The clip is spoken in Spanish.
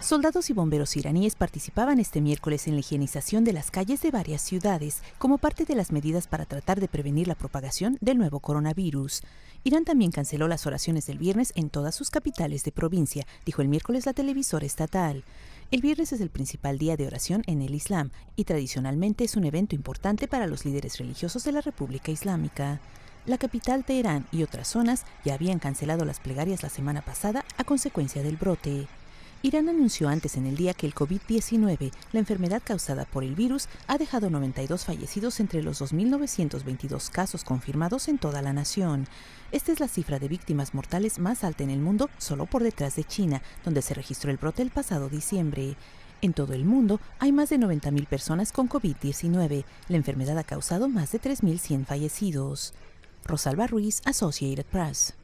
Soldados y bomberos iraníes participaban este miércoles en la higienización de las calles de varias ciudades como parte de las medidas para tratar de prevenir la propagación del nuevo coronavirus. Irán también canceló las oraciones del viernes en todas sus capitales de provincia, dijo el miércoles la televisora estatal. El viernes es el principal día de oración en el Islam y tradicionalmente es un evento importante para los líderes religiosos de la República Islámica. La capital Teherán y otras zonas ya habían cancelado las plegarias la semana pasada a consecuencia del brote. Irán anunció antes en el día que el COVID-19, la enfermedad causada por el virus, ha dejado 92 fallecidos entre los 2.922 casos confirmados en toda la nación. Esta es la cifra de víctimas mortales más alta en el mundo, solo por detrás de China, donde se registró el brote el pasado diciembre. En todo el mundo hay más de 90.000 personas con COVID-19. La enfermedad ha causado más de 3.100 fallecidos. Rosalba Ruiz, Associated Press.